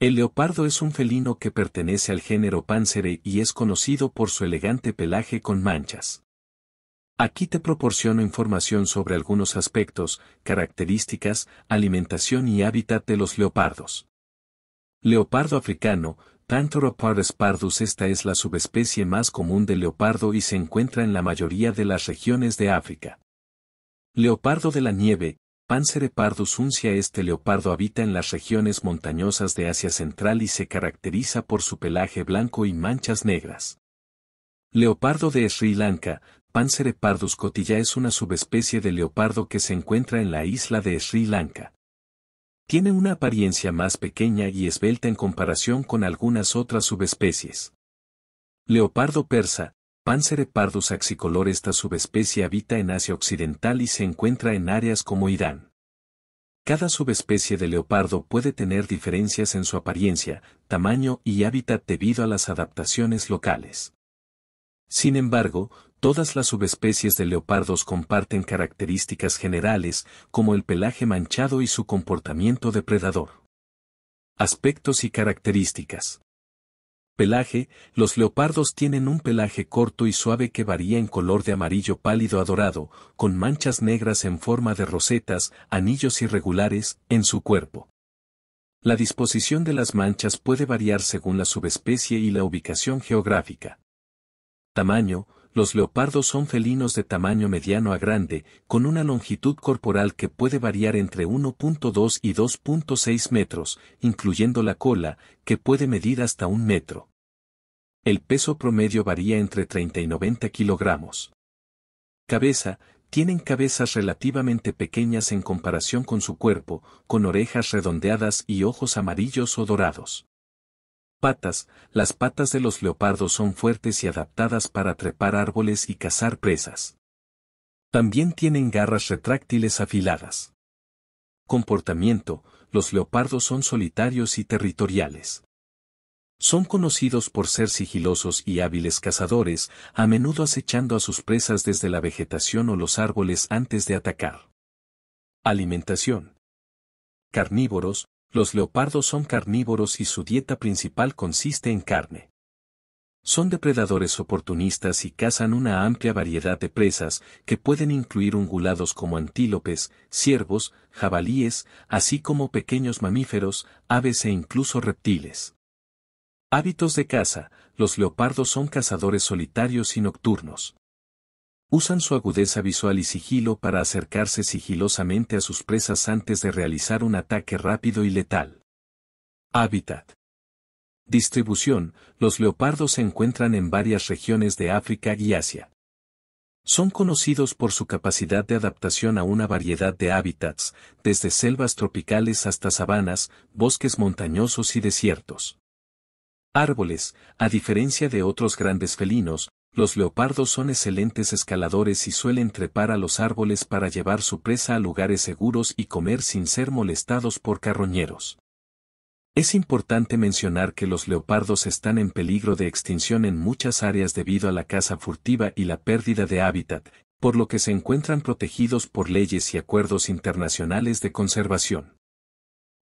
El leopardo es un felino que pertenece al género Panzere y es conocido por su elegante pelaje con manchas. Aquí te proporciono información sobre algunos aspectos, características, alimentación y hábitat de los leopardos. Leopardo africano, Panthera pardus esta es la subespecie más común del leopardo y se encuentra en la mayoría de las regiones de África. Leopardo de la nieve, Panzere pardus uncia este leopardo habita en las regiones montañosas de Asia Central y se caracteriza por su pelaje blanco y manchas negras. Leopardo de Sri Lanka, Panzere pardus cotilla es una subespecie de leopardo que se encuentra en la isla de Sri Lanka. Tiene una apariencia más pequeña y esbelta en comparación con algunas otras subespecies. Leopardo persa, Panthera pardus axicolor esta subespecie habita en Asia Occidental y se encuentra en áreas como Irán. Cada subespecie de leopardo puede tener diferencias en su apariencia, tamaño y hábitat debido a las adaptaciones locales. Sin embargo, todas las subespecies de leopardos comparten características generales, como el pelaje manchado y su comportamiento depredador. Aspectos y características. Pelaje, los leopardos tienen un pelaje corto y suave que varía en color de amarillo pálido a dorado, con manchas negras en forma de rosetas, anillos irregulares, en su cuerpo. La disposición de las manchas puede variar según la subespecie y la ubicación geográfica. Tamaño, los leopardos son felinos de tamaño mediano a grande, con una longitud corporal que puede variar entre 1.2 y 2.6 metros, incluyendo la cola, que puede medir hasta un metro. El peso promedio varía entre 30 y 90 kilogramos. Cabeza, tienen cabezas relativamente pequeñas en comparación con su cuerpo, con orejas redondeadas y ojos amarillos o dorados. Patas. Las patas de los leopardos son fuertes y adaptadas para trepar árboles y cazar presas. También tienen garras retráctiles afiladas. Comportamiento. Los leopardos son solitarios y territoriales. Son conocidos por ser sigilosos y hábiles cazadores, a menudo acechando a sus presas desde la vegetación o los árboles antes de atacar. Alimentación. Carnívoros, los leopardos son carnívoros y su dieta principal consiste en carne. Son depredadores oportunistas y cazan una amplia variedad de presas, que pueden incluir ungulados como antílopes, ciervos, jabalíes, así como pequeños mamíferos, aves e incluso reptiles. Hábitos de caza, los leopardos son cazadores solitarios y nocturnos. Usan su agudeza visual y sigilo para acercarse sigilosamente a sus presas antes de realizar un ataque rápido y letal. Hábitat. Distribución. Los leopardos se encuentran en varias regiones de África y Asia. Son conocidos por su capacidad de adaptación a una variedad de hábitats, desde selvas tropicales hasta sabanas, bosques montañosos y desiertos. Árboles, a diferencia de otros grandes felinos, los leopardos son excelentes escaladores y suelen trepar a los árboles para llevar su presa a lugares seguros y comer sin ser molestados por carroñeros. Es importante mencionar que los leopardos están en peligro de extinción en muchas áreas debido a la caza furtiva y la pérdida de hábitat, por lo que se encuentran protegidos por leyes y acuerdos internacionales de conservación.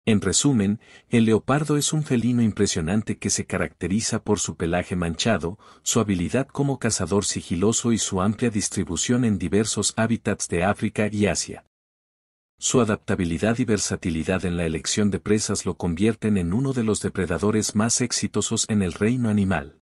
En resumen, el leopardo es un felino impresionante que se caracteriza por su pelaje manchado, su habilidad como cazador sigiloso y su amplia distribución en diversos hábitats de África y Asia. Su adaptabilidad y versatilidad en la elección de presas lo convierten en uno de los depredadores más exitosos en el reino animal.